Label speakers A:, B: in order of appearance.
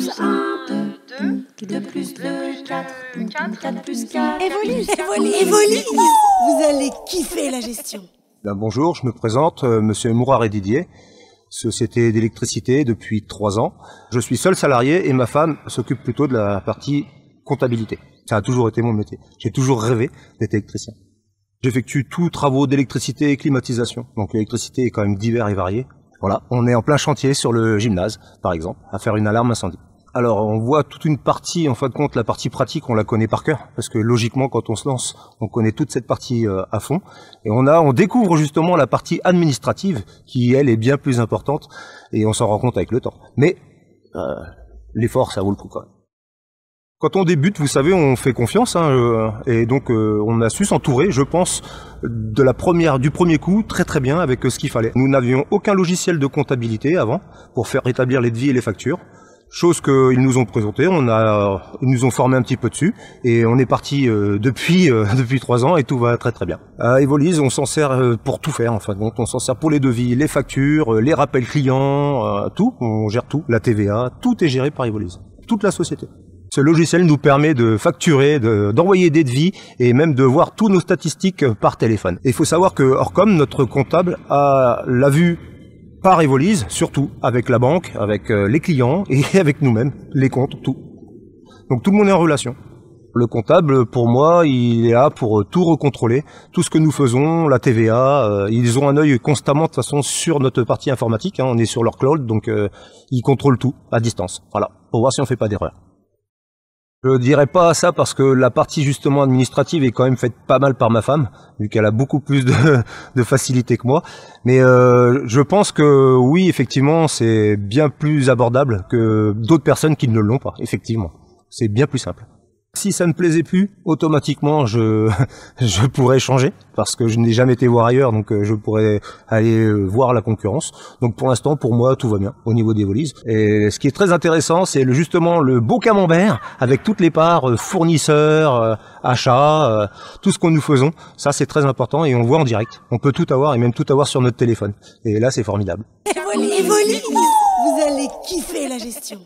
A: plus 1, 2, 2, 2 plus 2, 4, 4 plus 4, évolue, évolue, Vous allez kiffer la gestion. Ben, bonjour, je me présente, euh, monsieur Mourard et Didier, société d'électricité depuis 3 ans. Je suis seul salarié et ma femme s'occupe plutôt de la partie comptabilité. Ça a toujours été mon métier. J'ai toujours rêvé d'être électricien. J'effectue tous travaux d'électricité et climatisation. Donc l'électricité est quand même divers et varié. Voilà, on est en plein chantier sur le gymnase, par exemple, à faire une alarme incendie alors on voit toute une partie, en fin de compte, la partie pratique, on la connaît par cœur, parce que logiquement, quand on se lance, on connaît toute cette partie euh, à fond, et on a, on découvre justement la partie administrative, qui elle est bien plus importante, et on s'en rend compte avec le temps. Mais euh, l'effort, ça vaut le coup quand même. Quand on débute, vous savez, on fait confiance, hein, euh, et donc on a su s'entourer, je pense, de la première, du premier coup, très très bien avec ce qu'il fallait. Nous n'avions aucun logiciel de comptabilité avant pour faire rétablir les devis et les factures. Chose qu'ils nous ont présenté, on a, euh, ils nous ont formé un petit peu dessus et on est parti euh, depuis euh, depuis trois ans et tout va très très bien. À Evolise, on s'en sert pour tout faire en fin On s'en sert pour les devis, les factures, les rappels clients, tout. On gère tout, la TVA, tout est géré par Evolise, toute la société. Ce logiciel nous permet de facturer, d'envoyer des devis et même de voir tous nos statistiques par téléphone. Il faut savoir que Orcom, notre comptable, a la vue par Evolise, surtout avec la banque, avec euh, les clients et avec nous-mêmes, les comptes, tout. Donc tout le monde est en relation. Le comptable, pour moi, il est là pour euh, tout recontrôler, tout ce que nous faisons, la TVA. Euh, ils ont un œil constamment de toute façon sur notre partie informatique. Hein. on est sur leur cloud, donc ils contrôlent tout à distance. Voilà, pour voir si on fait pas d'erreur. Je dirais pas ça parce que la partie justement administrative est quand même faite pas mal par ma femme, vu qu'elle a beaucoup plus de, facilité que moi. Mais euh, je pense que oui, effectivement, c'est bien plus abordable que d'autres personnes qui ne l'ont pas. Effectivement, c'est bien plus simple. Si ça ne plaisait plus, automatiquement je je pourrais changer parce que je n'ai jamais été voir ailleurs, donc euh, je pourrais aller euh, voir la concurrence. Donc pour l'instant, pour moi, tout va bien au niveau des volises. Et ce qui est très intéressant, c'est justement le beau camembert avec toutes les parts euh, fournisseurs, achats, tout ce qu'on nous faisons. Ça, c'est très important et on voit en direct. On peut tout avoir et même tout avoir sur notre téléphone. Et là, c'est formidable. vous allez kiffer la gestion.